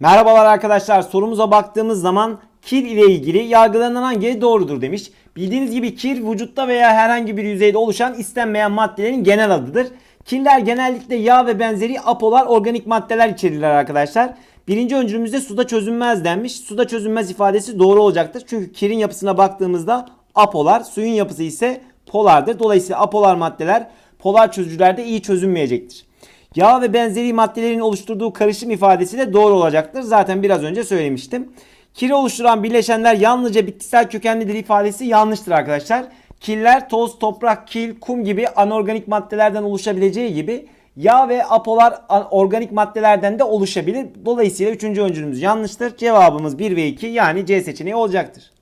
Merhabalar arkadaşlar sorumuza baktığımız zaman kir ile ilgili yargılanan hangi doğrudur demiş. Bildiğiniz gibi kir vücutta veya herhangi bir yüzeyde oluşan istenmeyen maddelerin genel adıdır. Kirler genellikle yağ ve benzeri apolar organik maddeler içerirler arkadaşlar. Birinci öncülümüzde suda çözünmez denmiş. Suda çözünmez ifadesi doğru olacaktır. Çünkü kirin yapısına baktığımızda apolar, suyun yapısı ise polardır. Dolayısıyla apolar maddeler polar çözücülerde iyi çözünmeyecektir. Yağ ve benzeri maddelerin oluşturduğu karışım ifadesi de doğru olacaktır. Zaten biraz önce söylemiştim. Kiri oluşturan bileşenler yalnızca bitkisel kökenlidir ifadesi yanlıştır arkadaşlar. Killer toz, toprak, kil, kum gibi anorganik maddelerden oluşabileceği gibi yağ ve apolar organik maddelerden de oluşabilir. Dolayısıyla 3. öncülümüz yanlıştır. Cevabımız 1 ve 2 yani C seçeneği olacaktır.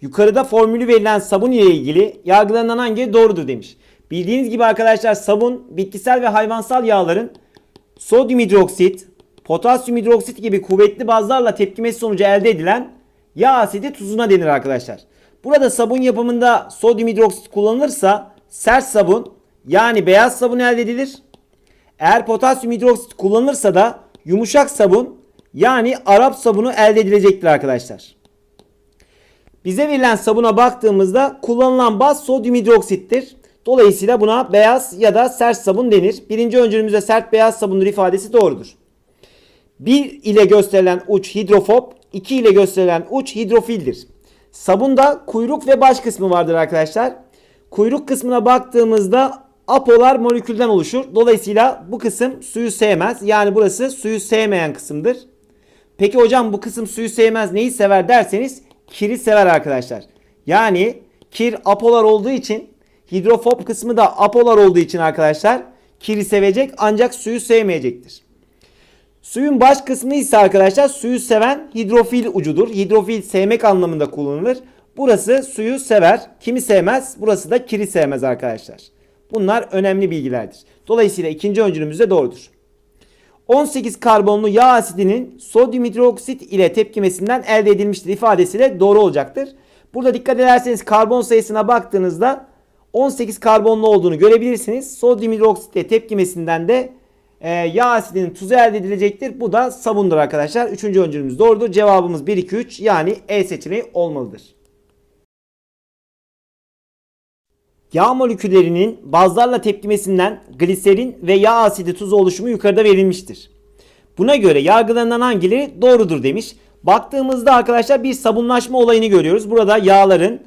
Yukarıda formülü verilen sabun ile ilgili yargılanan hangi doğrudur demiş. Bildiğiniz gibi arkadaşlar sabun bitkisel ve hayvansal yağların sodyum hidroksit, potasyum hidroksit gibi kuvvetli bazlarla tepkimesi sonucu elde edilen yağ asidi tuzuna denir arkadaşlar. Burada sabun yapımında sodyum hidroksit kullanılırsa sert sabun yani beyaz sabun elde edilir. Eğer potasyum hidroksit kullanılırsa da yumuşak sabun yani Arap sabunu elde edilecektir arkadaşlar. Bize verilen sabuna baktığımızda kullanılan baz sodyum hidroksittir. Dolayısıyla buna beyaz ya da sert sabun denir. Birinci öncülümüzde sert beyaz sabundur ifadesi doğrudur. 1 ile gösterilen uç hidrofob, 2 ile gösterilen uç hidrofildir. Sabunda kuyruk ve baş kısmı vardır arkadaşlar. Kuyruk kısmına baktığımızda apolar molekülden oluşur. Dolayısıyla bu kısım suyu sevmez. Yani burası suyu sevmeyen kısımdır. Peki hocam bu kısım suyu sevmez neyi sever derseniz kiri sever arkadaşlar. Yani kir apolar olduğu için Hidrofob kısmı da apolar olduğu için arkadaşlar kiri sevecek ancak suyu sevmeyecektir. Suyun baş kısmı ise arkadaşlar suyu seven hidrofil ucudur. Hidrofil sevmek anlamında kullanılır. Burası suyu sever. Kimi sevmez? Burası da kiri sevmez arkadaşlar. Bunlar önemli bilgilerdir. Dolayısıyla ikinci öncülümüz de doğrudur. 18 karbonlu yağ asidinin sodyum hidroksit ile tepkimesinden elde edilmiştir ifadesiyle doğru olacaktır. Burada dikkat ederseniz karbon sayısına baktığınızda 18 karbonlu olduğunu görebilirsiniz. Sodyum hidroksitle tepkimesinden de e, yağ asidinin tuzu elde edilecektir. Bu da sabundur arkadaşlar. Üçüncü öncülümüz doğrudur. Cevabımız 1, 2, 3 yani E seçeneği olmalıdır. Yağ moleküllerinin bazlarla tepkimesinden gliserin ve yağ asidi tuzu oluşumu yukarıda verilmiştir. Buna göre yargılanan hangileri doğrudur demiş. Baktığımızda arkadaşlar bir sabunlaşma olayını görüyoruz. Burada yağların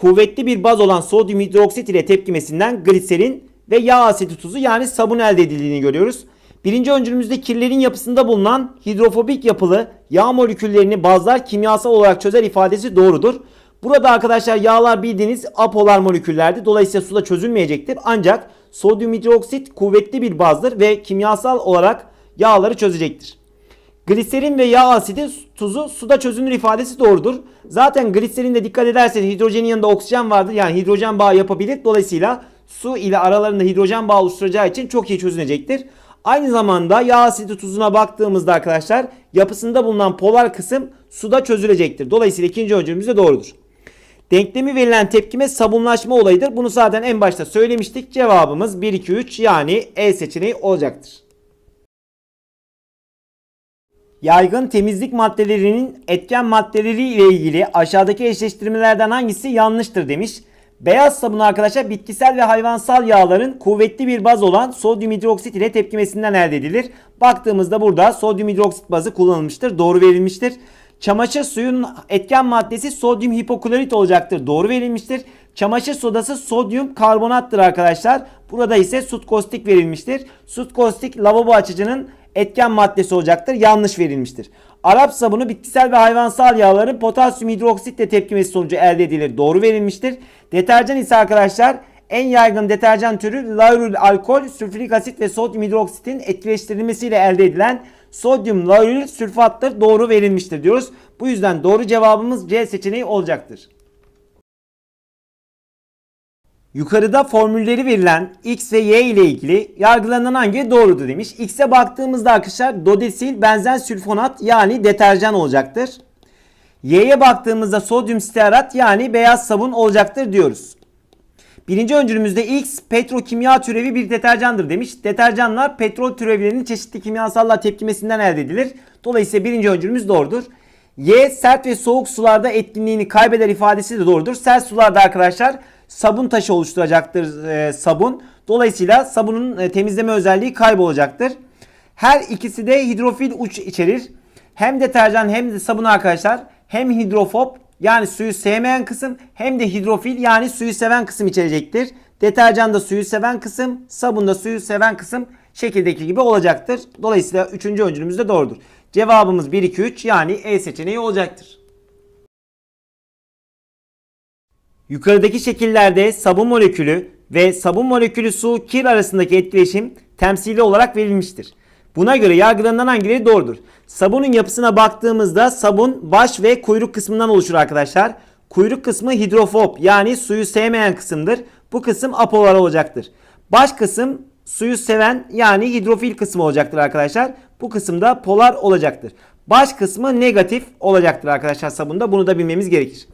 kuvvetli bir baz olan sodyum hidroksit ile tepkimesinden gliserin ve yağ asidi tuzu yani sabun elde edildiğini görüyoruz. Birinci öncülümüzde kirlerin yapısında bulunan hidrofobik yapılı yağ moleküllerini bazlar kimyasal olarak çözer ifadesi doğrudur. Burada arkadaşlar yağlar bildiğiniz apolar moleküllerdi. Dolayısıyla suda çözülmeyecektir. Ancak sodyum hidroksit kuvvetli bir bazdır ve kimyasal olarak yağları çözecektir. Gliserin ve yağ asidi tuzu suda çözünür ifadesi doğrudur. Zaten gliserinde dikkat ederseniz hidrojenin yanında oksijen vardır. Yani hidrojen bağı yapabilir. Dolayısıyla su ile aralarında hidrojen bağı oluşturacağı için çok iyi çözünecektir. Aynı zamanda yağ asidi tuzuna baktığımızda arkadaşlar yapısında bulunan polar kısım suda çözülecektir. Dolayısıyla ikinci öncülümüz de doğrudur. Denklemi verilen tepkime sabunlaşma olayıdır. Bunu zaten en başta söylemiştik. Cevabımız 1, 2, 3 yani E seçeneği olacaktır. Yaygın temizlik maddelerinin etken maddeleri ile ilgili aşağıdaki eşleştirmelerden hangisi yanlıştır demiş. Beyaz sabun arkadaşlar bitkisel ve hayvansal yağların kuvvetli bir baz olan sodyum hidroksit ile tepkimesinden elde edilir. Baktığımızda burada sodyum hidroksit bazı kullanılmıştır. Doğru verilmiştir. Çamaşır suyunun etken maddesi sodyum hipoklorit olacaktır. Doğru verilmiştir. Çamaşır sodası sodyum karbonattır arkadaşlar. Burada ise sut kostik verilmiştir. Sut kostik lavabo açıcının etken maddesi olacaktır. Yanlış verilmiştir. Arap sabunu bitkisel ve hayvansal yağların potasyum hidroksitle tepkimesi sonucu elde edilir. Doğru verilmiştir. Deterjan ise arkadaşlar en yaygın deterjan türü laurül alkol, sülfürik asit ve sodyum hidroksitin etkileştirilmesiyle elde edilen sodyum laurül sülfattır. Doğru verilmiştir diyoruz. Bu yüzden doğru cevabımız C seçeneği olacaktır. Yukarıda formülleri verilen x ve y ile ilgili yargılanan hangi doğrudur demiş. X'e baktığımızda arkadaşlar dodesil benzen sülfonat yani deterjan olacaktır. Y'ye baktığımızda sodyum stearat yani beyaz sabun olacaktır diyoruz. Birinci öncülümüzde X petrokimya türevi bir deterjandır demiş. Deterjanlar petrol türevlerinin çeşitli kimyasallar tepkimesinden elde edilir. Dolayısıyla birinci öncülümüz doğrudur. Y sert ve soğuk sularda etkinliğini kaybeder ifadesi de doğrudur. Sert sularda arkadaşlar sabun taşı oluşturacaktır e, sabun. Dolayısıyla sabunun e, temizleme özelliği kaybolacaktır. Her ikisi de hidrofil uç içerir. Hem deterjan hem de sabun arkadaşlar hem hidrofob yani suyu sevmeyen kısım hem de hidrofil yani suyu seven kısım içerecektir. Deterjan da suyu seven kısım, sabun da suyu seven kısım şekildeki gibi olacaktır. Dolayısıyla 3. öncülümüz de doğrudur. Cevabımız 1 2 3 yani E seçeneği olacaktır. Yukarıdaki şekillerde sabun molekülü ve sabun molekülü su kir arasındaki etkileşim temsili olarak verilmiştir. Buna göre yargılanan hangileri doğrudur? Sabunun yapısına baktığımızda sabun baş ve kuyruk kısmından oluşur arkadaşlar. Kuyruk kısmı hidrofob yani suyu sevmeyen kısımdır. Bu kısım apolar olacaktır. Baş kısım suyu seven yani hidrofil kısmı olacaktır arkadaşlar. Bu kısımda polar olacaktır. Baş kısmı negatif olacaktır arkadaşlar sabunda. Bunu da bilmemiz gerekir.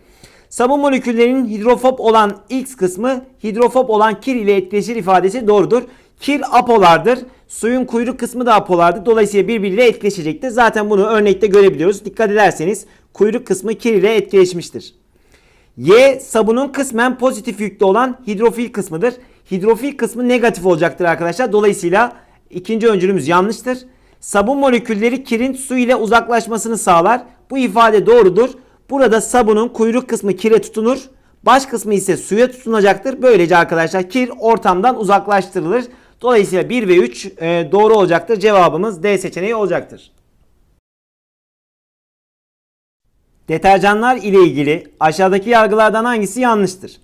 Sabun moleküllerinin hidrofob olan X kısmı hidrofob olan kir ile etkileşir ifadesi doğrudur. Kir apolardır. Suyun kuyruk kısmı da apolardır. Dolayısıyla birbiriyle etkileşecektir. Zaten bunu örnekte görebiliyoruz. Dikkat ederseniz kuyruk kısmı kir ile etkileşmiştir. Y sabunun kısmen pozitif yüklü olan hidrofil kısmıdır. Hidrofil kısmı negatif olacaktır arkadaşlar. Dolayısıyla ikinci öncülümüz yanlıştır. Sabun molekülleri kirin su ile uzaklaşmasını sağlar. Bu ifade doğrudur. Burada sabunun kuyruk kısmı kire tutunur. Baş kısmı ise suya tutunacaktır. Böylece arkadaşlar kir ortamdan uzaklaştırılır. Dolayısıyla 1 ve 3 e, doğru olacaktır. Cevabımız D seçeneği olacaktır. Deterjanlar ile ilgili aşağıdaki yargılardan hangisi yanlıştır?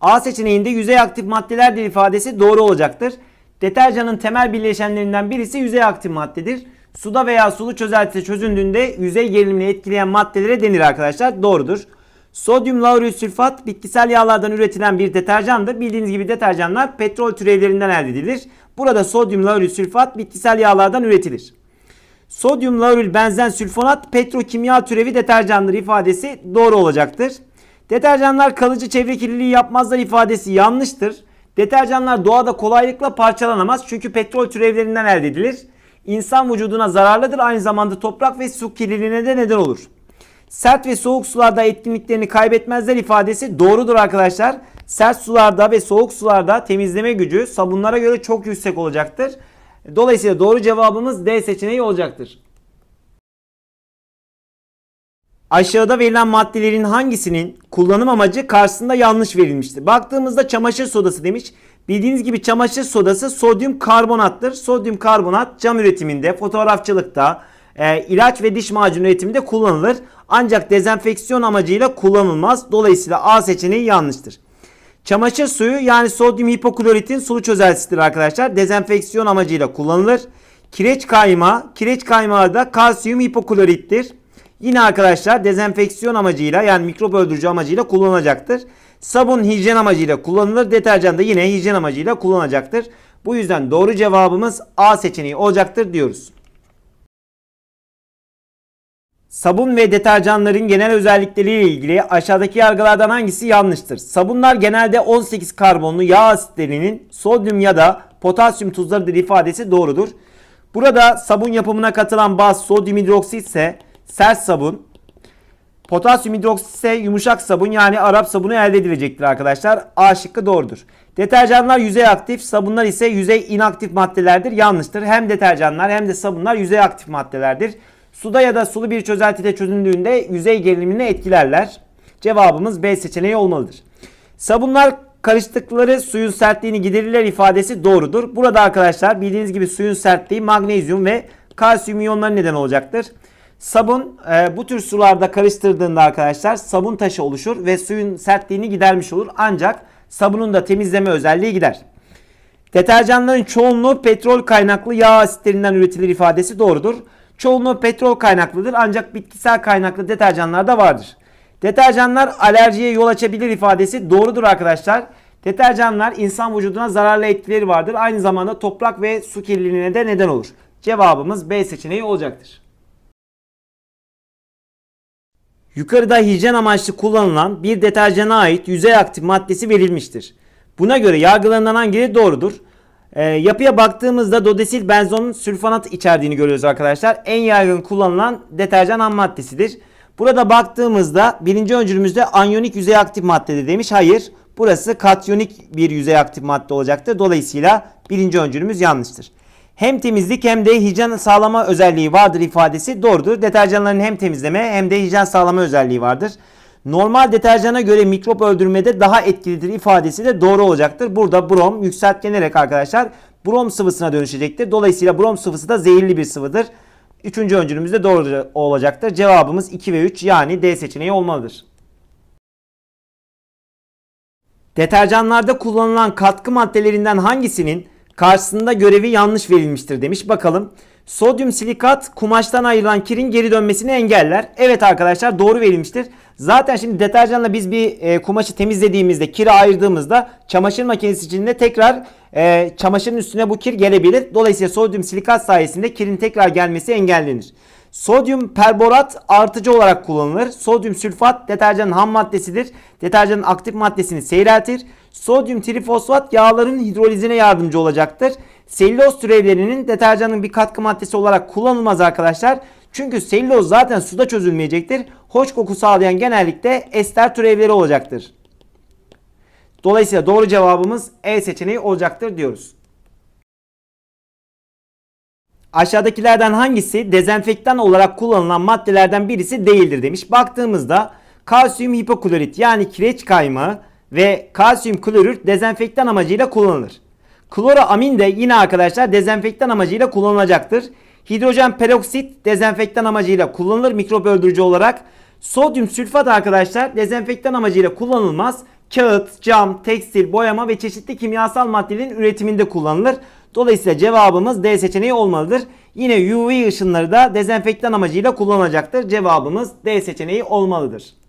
A seçeneğinde yüzey aktif maddelerdir ifadesi doğru olacaktır. Deterjanın temel birleşenlerinden birisi yüzey aktif maddedir. Suda veya sulu çözeltide çözüldüğünde yüzey gerilimini etkileyen maddelere denir arkadaşlar. Doğrudur. Sodyum lauryl sülfat bitkisel yağlardan üretilen bir deterjandır. Bildiğiniz gibi deterjanlar petrol türevlerinden elde edilir. Burada sodyum lauryl sülfat bitkisel yağlardan üretilir. Sodyum laurül benzen sülfonat petrokimya türevi deterjandır ifadesi doğru olacaktır. Deterjanlar kalıcı çevre kirliliği yapmazlar ifadesi yanlıştır. Deterjanlar doğada kolaylıkla parçalanamaz çünkü petrol türevlerinden elde edilir insan vücuduna zararlıdır. Aynı zamanda toprak ve su kirliliğine de neden olur. Sert ve soğuk sularda etkinliklerini kaybetmezler ifadesi doğrudur arkadaşlar. Sert sularda ve soğuk sularda temizleme gücü sabunlara göre çok yüksek olacaktır. Dolayısıyla doğru cevabımız D seçeneği olacaktır. Aşağıda verilen maddelerin hangisinin kullanım amacı karşısında yanlış verilmiştir? Baktığımızda çamaşır sodası demiş. Bildiğiniz gibi çamaşır sodası sodyum karbonattır. Sodyum karbonat cam üretiminde, fotoğrafçılıkta, e, ilaç ve diş macunu üretiminde kullanılır. Ancak dezenfeksiyon amacıyla kullanılmaz. Dolayısıyla A seçeneği yanlıştır. Çamaşır suyu yani sodyum hipokloritin sulu çözeltisidir arkadaşlar. Dezenfeksiyon amacıyla kullanılır. Kireç kaymağı, kireç kaymağı da kalsiyum hipoklorittir. Yine arkadaşlar dezenfeksiyon amacıyla yani mikrop öldürücü amacıyla kullanılacaktır. Sabun hijyen amacıyla kullanılır. Deterjan da yine hijyen amacıyla kullanacaktır. Bu yüzden doğru cevabımız A seçeneği olacaktır diyoruz. Sabun ve deterjanların genel özellikleriyle ilgili aşağıdaki yargılardan hangisi yanlıştır? Sabunlar genelde 18 karbonlu yağ asitlerinin sodyum ya da potasyum tuzlarıdır ifadesi doğrudur. Burada sabun yapımına katılan baz sodyum hidroksit ise sert sabun, Potasyum hidroksise yumuşak sabun yani Arap sabunu elde edilecektir arkadaşlar. A şıkkı doğrudur. Deterjanlar yüzey aktif, sabunlar ise yüzey inaktif maddelerdir. Yanlıştır. Hem deterjanlar hem de sabunlar yüzey aktif maddelerdir. Suda ya da sulu bir çözeltide çözündüğünde yüzey gerilimini etkilerler. Cevabımız B seçeneği olmalıdır. Sabunlar karıştıkları suyun sertliğini giderirler ifadesi doğrudur. Burada arkadaşlar bildiğiniz gibi suyun sertliği magnezyum ve kalsiyum iyonları neden olacaktır. Sabun e, bu tür sularda karıştırdığında arkadaşlar sabun taşı oluşur ve suyun sertliğini gidermiş olur. Ancak sabunun da temizleme özelliği gider. Deterjanların çoğunluğu petrol kaynaklı yağ asitlerinden üretilir ifadesi doğrudur. Çoğunluğu petrol kaynaklıdır ancak bitkisel kaynaklı deterjanlar da vardır. Deterjanlar alerjiye yol açabilir ifadesi doğrudur arkadaşlar. Deterjanlar insan vücuduna zararlı etkileri vardır. Aynı zamanda toprak ve su kirliliğine de neden olur. Cevabımız B seçeneği olacaktır. Yukarıda hijyen amaçlı kullanılan bir deterjana ait yüzey aktif maddesi verilmiştir. Buna göre yargılarından hangileri doğrudur? E, yapıya baktığımızda dodesil benzonun sülfanat içerdiğini görüyoruz arkadaşlar. En yaygın kullanılan deterjan ham maddesidir. Burada baktığımızda birinci öncülümüzde anyonik yüzey aktif maddede demiş. Hayır burası katyonik bir yüzey aktif madde olacaktır. Dolayısıyla birinci öncülümüz yanlıştır hem temizlik hem de hijyen sağlama özelliği vardır ifadesi doğrudur. Deterjanların hem temizleme hem de hijyen sağlama özelliği vardır. Normal deterjana göre mikrop öldürmede daha etkilidir ifadesi de doğru olacaktır. Burada brom yükseltgenerek arkadaşlar brom sıvısına dönüşecektir. Dolayısıyla brom sıvısı da zehirli bir sıvıdır. Üçüncü öncülümüz de doğru olacaktır. Cevabımız 2 ve 3 yani D seçeneği olmalıdır. Deterjanlarda kullanılan katkı maddelerinden hangisinin karşısında görevi yanlış verilmiştir demiş. Bakalım. Sodyum silikat kumaştan ayrılan kirin geri dönmesini engeller. Evet arkadaşlar doğru verilmiştir. Zaten şimdi deterjanla biz bir e, kumaşı temizlediğimizde kiri ayırdığımızda çamaşır makinesi içinde tekrar e, çamaşırın üstüne bu kir gelebilir. Dolayısıyla sodyum silikat sayesinde kirin tekrar gelmesi engellenir. Sodyum perborat artıcı olarak kullanılır. Sodyum sülfat deterjanın ham maddesidir. Deterjanın aktif maddesini seyreltir. Sodyum trifosfat yağların hidrolizine yardımcı olacaktır. Selüloz türevlerinin deterjanın bir katkı maddesi olarak kullanılmaz arkadaşlar. Çünkü selüloz zaten suda çözülmeyecektir. Hoş koku sağlayan genellikle ester türevleri olacaktır. Dolayısıyla doğru cevabımız E seçeneği olacaktır diyoruz. Aşağıdakilerden hangisi dezenfektan olarak kullanılan maddelerden birisi değildir demiş. Baktığımızda kalsiyum hipoklorit yani kireç kaymağı ve kalsiyum klorür dezenfektan amacıyla kullanılır. Kloroamin de yine arkadaşlar dezenfektan amacıyla kullanılacaktır. Hidrojen peroksit dezenfektan amacıyla kullanılır mikrop öldürücü olarak. Sodyum sülfat arkadaşlar dezenfektan amacıyla kullanılmaz. Kağıt, cam, tekstil, boyama ve çeşitli kimyasal maddelerin üretiminde kullanılır. Dolayısıyla cevabımız D seçeneği olmalıdır. Yine UV ışınları da dezenfektan amacıyla kullanılacaktır. Cevabımız D seçeneği olmalıdır.